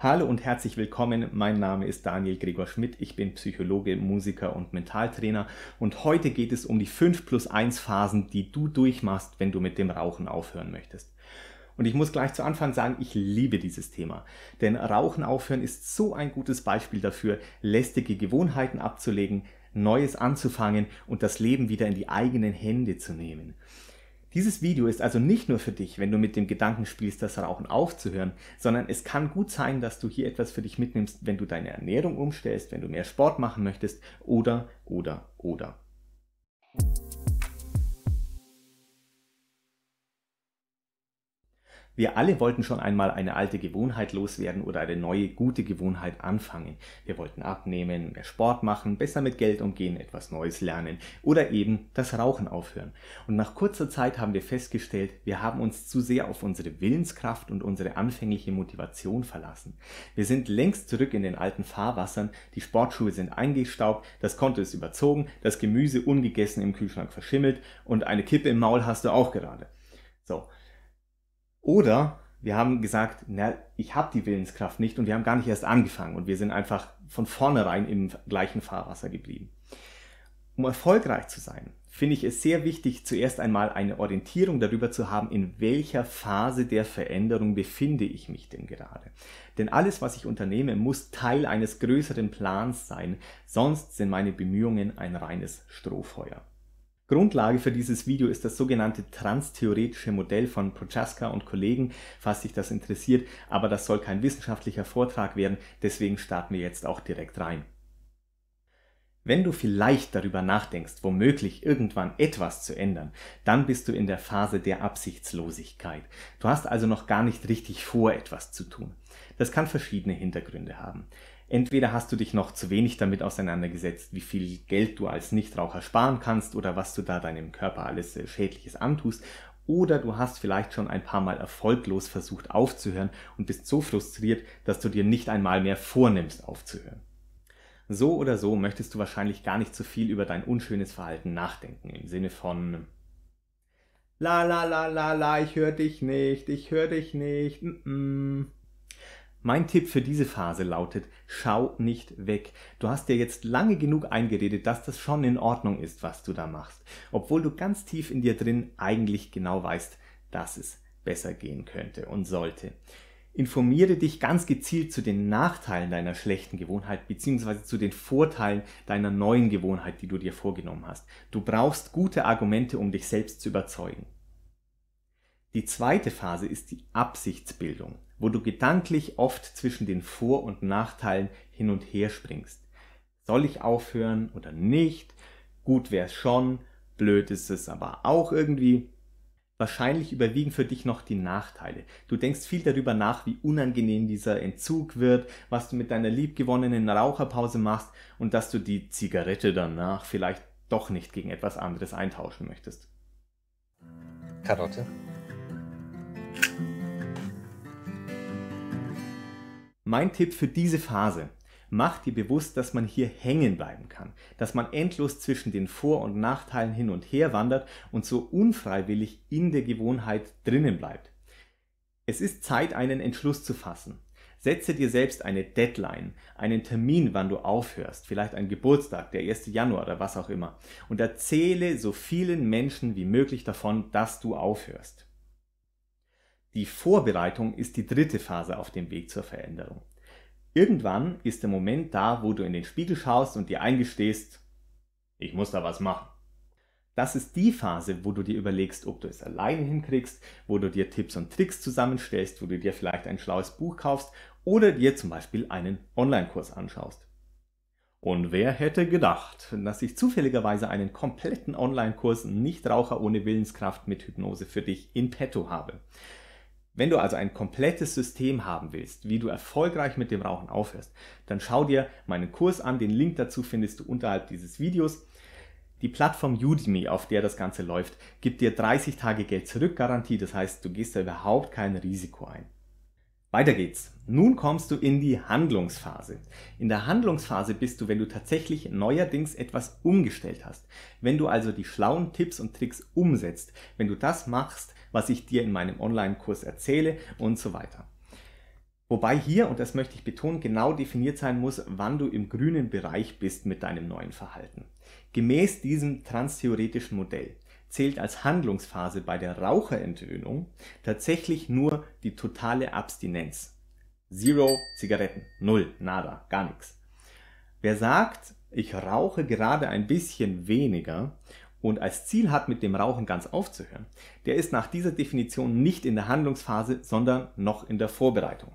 Hallo und herzlich willkommen. Mein Name ist Daniel Gregor Schmidt. Ich bin Psychologe, Musiker und Mentaltrainer. Und heute geht es um die 5 plus 1 Phasen, die du durchmachst, wenn du mit dem Rauchen aufhören möchtest. Und ich muss gleich zu Anfang sagen, ich liebe dieses Thema. Denn Rauchen aufhören ist so ein gutes Beispiel dafür, lästige Gewohnheiten abzulegen, Neues anzufangen und das Leben wieder in die eigenen Hände zu nehmen. Dieses Video ist also nicht nur für dich, wenn du mit dem Gedanken spielst, das Rauchen aufzuhören, sondern es kann gut sein, dass du hier etwas für dich mitnimmst, wenn du deine Ernährung umstellst, wenn du mehr Sport machen möchtest oder, oder, oder. Wir alle wollten schon einmal eine alte Gewohnheit loswerden oder eine neue gute Gewohnheit anfangen. Wir wollten abnehmen, mehr Sport machen, besser mit Geld umgehen, etwas Neues lernen oder eben das Rauchen aufhören. Und nach kurzer Zeit haben wir festgestellt, wir haben uns zu sehr auf unsere Willenskraft und unsere anfängliche Motivation verlassen. Wir sind längst zurück in den alten Fahrwassern, die Sportschuhe sind eingestaubt, das Konto ist überzogen, das Gemüse ungegessen im Kühlschrank verschimmelt und eine Kippe im Maul hast du auch gerade. So, oder wir haben gesagt, na, ich habe die Willenskraft nicht und wir haben gar nicht erst angefangen und wir sind einfach von vornherein im gleichen Fahrwasser geblieben. Um erfolgreich zu sein, finde ich es sehr wichtig, zuerst einmal eine Orientierung darüber zu haben, in welcher Phase der Veränderung befinde ich mich denn gerade. Denn alles, was ich unternehme, muss Teil eines größeren Plans sein, sonst sind meine Bemühungen ein reines Strohfeuer. Grundlage für dieses Video ist das sogenannte transtheoretische Modell von Prochaska und Kollegen, falls dich das interessiert, aber das soll kein wissenschaftlicher Vortrag werden, deswegen starten wir jetzt auch direkt rein. Wenn du vielleicht darüber nachdenkst, womöglich irgendwann etwas zu ändern, dann bist du in der Phase der Absichtslosigkeit. Du hast also noch gar nicht richtig vor, etwas zu tun. Das kann verschiedene Hintergründe haben. Entweder hast du dich noch zu wenig damit auseinandergesetzt, wie viel Geld du als Nichtraucher sparen kannst oder was du da deinem Körper alles äh, Schädliches antust, oder du hast vielleicht schon ein paar Mal erfolglos versucht aufzuhören und bist so frustriert, dass du dir nicht einmal mehr vornimmst aufzuhören. So oder so möchtest du wahrscheinlich gar nicht so viel über dein unschönes Verhalten nachdenken, im Sinne von La la la la la, ich höre dich nicht, ich höre dich nicht. Mm -mm. Mein Tipp für diese Phase lautet, schau nicht weg. Du hast dir jetzt lange genug eingeredet, dass das schon in Ordnung ist, was du da machst, obwohl du ganz tief in dir drin eigentlich genau weißt, dass es besser gehen könnte und sollte. Informiere dich ganz gezielt zu den Nachteilen deiner schlechten Gewohnheit bzw. zu den Vorteilen deiner neuen Gewohnheit, die du dir vorgenommen hast. Du brauchst gute Argumente, um dich selbst zu überzeugen. Die zweite Phase ist die Absichtsbildung wo du gedanklich oft zwischen den Vor- und Nachteilen hin und her springst. Soll ich aufhören oder nicht? Gut wär's schon, blöd ist es aber auch irgendwie. Wahrscheinlich überwiegen für dich noch die Nachteile. Du denkst viel darüber nach, wie unangenehm dieser Entzug wird, was du mit deiner liebgewonnenen Raucherpause machst und dass du die Zigarette danach vielleicht doch nicht gegen etwas anderes eintauschen möchtest. Karotte. Mein Tipp für diese Phase. Mach dir bewusst, dass man hier hängen bleiben kann, dass man endlos zwischen den Vor- und Nachteilen hin und her wandert und so unfreiwillig in der Gewohnheit drinnen bleibt. Es ist Zeit, einen Entschluss zu fassen. Setze dir selbst eine Deadline, einen Termin, wann du aufhörst, vielleicht ein Geburtstag, der 1. Januar oder was auch immer, und erzähle so vielen Menschen wie möglich davon, dass du aufhörst. Die Vorbereitung ist die dritte Phase auf dem Weg zur Veränderung. Irgendwann ist der Moment da, wo du in den Spiegel schaust und dir eingestehst, ich muss da was machen. Das ist die Phase, wo du dir überlegst, ob du es alleine hinkriegst, wo du dir Tipps und Tricks zusammenstellst, wo du dir vielleicht ein schlaues Buch kaufst oder dir zum Beispiel einen Online-Kurs anschaust. Und wer hätte gedacht, dass ich zufälligerweise einen kompletten Online-Kurs Nichtraucher ohne Willenskraft mit Hypnose für dich in petto habe? Wenn du also ein komplettes System haben willst, wie du erfolgreich mit dem Rauchen aufhörst, dann schau dir meinen Kurs an. Den Link dazu findest du unterhalb dieses Videos. Die Plattform Udemy, auf der das Ganze läuft, gibt dir 30 Tage Geld zurück Garantie. Das heißt, du gehst da überhaupt kein Risiko ein. Weiter geht's. Nun kommst du in die Handlungsphase. In der Handlungsphase bist du, wenn du tatsächlich neuerdings etwas umgestellt hast. Wenn du also die schlauen Tipps und Tricks umsetzt, wenn du das machst, was ich dir in meinem Online-Kurs erzähle und so weiter. Wobei hier, und das möchte ich betonen, genau definiert sein muss, wann du im grünen Bereich bist mit deinem neuen Verhalten. Gemäß diesem transtheoretischen Modell zählt als Handlungsphase bei der Raucherentwöhnung tatsächlich nur die totale Abstinenz. Zero Zigaretten, null, nada, gar nichts. Wer sagt, ich rauche gerade ein bisschen weniger und als Ziel hat, mit dem Rauchen ganz aufzuhören, der ist nach dieser Definition nicht in der Handlungsphase, sondern noch in der Vorbereitung.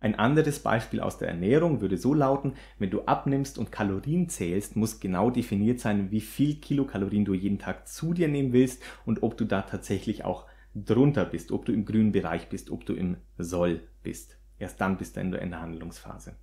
Ein anderes Beispiel aus der Ernährung würde so lauten, wenn du abnimmst und Kalorien zählst, muss genau definiert sein, wie viel Kilokalorien du jeden Tag zu dir nehmen willst und ob du da tatsächlich auch drunter bist, ob du im grünen Bereich bist, ob du im Soll bist. Erst dann bist du in der Handlungsphase.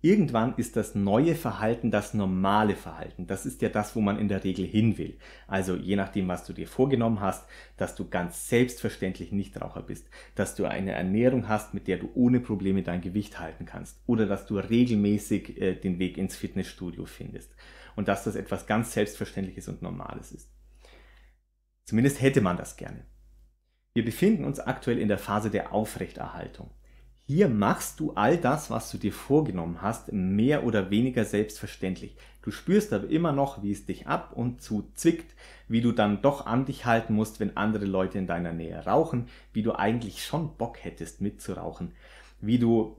Irgendwann ist das neue Verhalten das normale Verhalten. Das ist ja das, wo man in der Regel hin will. Also je nachdem, was du dir vorgenommen hast, dass du ganz selbstverständlich Nichtraucher bist, dass du eine Ernährung hast, mit der du ohne Probleme dein Gewicht halten kannst oder dass du regelmäßig äh, den Weg ins Fitnessstudio findest und dass das etwas ganz Selbstverständliches und Normales ist. Zumindest hätte man das gerne. Wir befinden uns aktuell in der Phase der Aufrechterhaltung. Hier machst du all das, was du dir vorgenommen hast, mehr oder weniger selbstverständlich. Du spürst aber immer noch, wie es dich ab und zu zwickt, wie du dann doch an dich halten musst, wenn andere Leute in deiner Nähe rauchen, wie du eigentlich schon Bock hättest mitzurauchen, wie du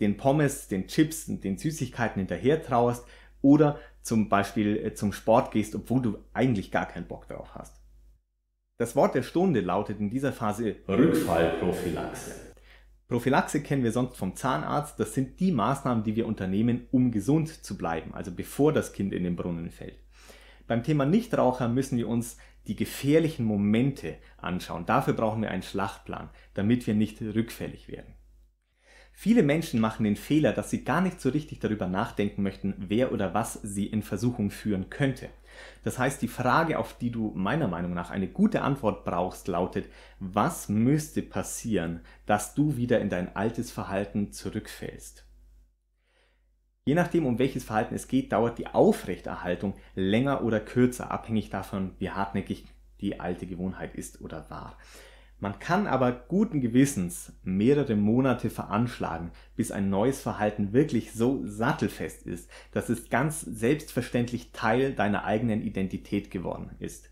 den Pommes, den Chips und den Süßigkeiten hinterher trauerst oder zum Beispiel äh, zum Sport gehst, obwohl du eigentlich gar keinen Bock darauf hast. Das Wort der Stunde lautet in dieser Phase Rückfallprophylaxe. Prophylaxe kennen wir sonst vom Zahnarzt. Das sind die Maßnahmen, die wir unternehmen, um gesund zu bleiben, also bevor das Kind in den Brunnen fällt. Beim Thema Nichtraucher müssen wir uns die gefährlichen Momente anschauen. Dafür brauchen wir einen Schlachtplan, damit wir nicht rückfällig werden. Viele Menschen machen den Fehler, dass sie gar nicht so richtig darüber nachdenken möchten, wer oder was sie in Versuchung führen könnte. Das heißt, die Frage, auf die du meiner Meinung nach eine gute Antwort brauchst, lautet, was müsste passieren, dass du wieder in dein altes Verhalten zurückfällst? Je nachdem, um welches Verhalten es geht, dauert die Aufrechterhaltung länger oder kürzer, abhängig davon, wie hartnäckig die alte Gewohnheit ist oder war. Man kann aber guten Gewissens mehrere Monate veranschlagen, bis ein neues Verhalten wirklich so sattelfest ist, dass es ganz selbstverständlich Teil deiner eigenen Identität geworden ist.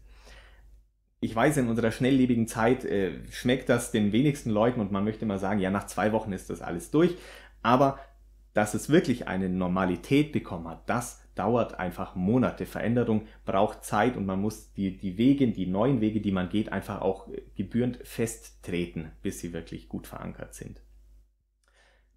Ich weiß, in unserer schnelllebigen Zeit äh, schmeckt das den wenigsten Leuten und man möchte mal sagen, ja, nach zwei Wochen ist das alles durch, aber dass es wirklich eine Normalität bekommen hat, das dauert einfach Monate. Veränderung braucht Zeit und man muss die, die Wege, die neuen Wege, die man geht, einfach auch äh, gebührend festtreten, bis sie wirklich gut verankert sind.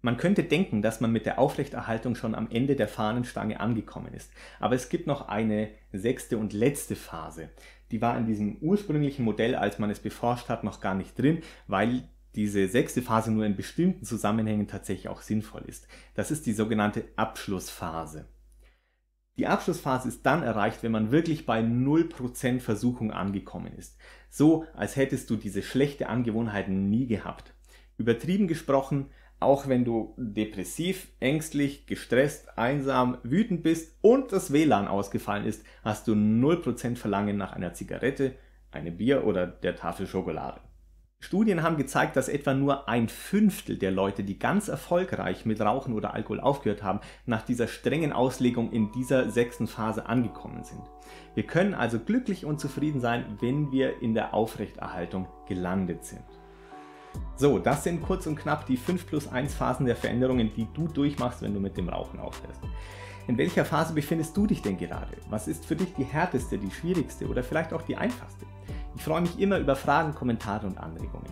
Man könnte denken, dass man mit der Aufrechterhaltung schon am Ende der Fahnenstange angekommen ist. Aber es gibt noch eine sechste und letzte Phase. Die war in diesem ursprünglichen Modell, als man es beforscht hat, noch gar nicht drin, weil diese sechste Phase nur in bestimmten Zusammenhängen tatsächlich auch sinnvoll ist. Das ist die sogenannte Abschlussphase. Die Abschlussphase ist dann erreicht, wenn man wirklich bei 0% Versuchung angekommen ist. So, als hättest du diese schlechte Angewohnheit nie gehabt. Übertrieben gesprochen, auch wenn du depressiv, ängstlich, gestresst, einsam, wütend bist und das WLAN ausgefallen ist, hast du 0% Verlangen nach einer Zigarette, einem Bier oder der Tafel Schokolade. Studien haben gezeigt, dass etwa nur ein Fünftel der Leute, die ganz erfolgreich mit Rauchen oder Alkohol aufgehört haben, nach dieser strengen Auslegung in dieser sechsten Phase angekommen sind. Wir können also glücklich und zufrieden sein, wenn wir in der Aufrechterhaltung gelandet sind. So, das sind kurz und knapp die 5 plus 1 Phasen der Veränderungen, die du durchmachst, wenn du mit dem Rauchen aufhörst. In welcher Phase befindest du dich denn gerade? Was ist für dich die härteste, die schwierigste oder vielleicht auch die einfachste? Ich freue mich immer über Fragen, Kommentare und Anregungen.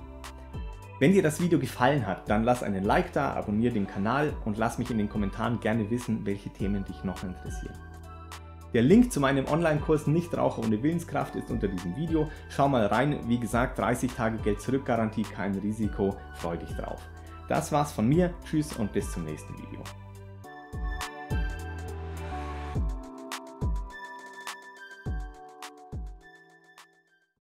Wenn dir das Video gefallen hat, dann lass einen Like da, abonniere den Kanal und lass mich in den Kommentaren gerne wissen, welche Themen dich noch interessieren. Der Link zu meinem Online-Kurs Nichtraucher ohne Willenskraft ist unter diesem Video. Schau mal rein, wie gesagt, 30 Tage Geld zurück Garantie, kein Risiko, freu dich drauf. Das war's von mir, tschüss und bis zum nächsten Video.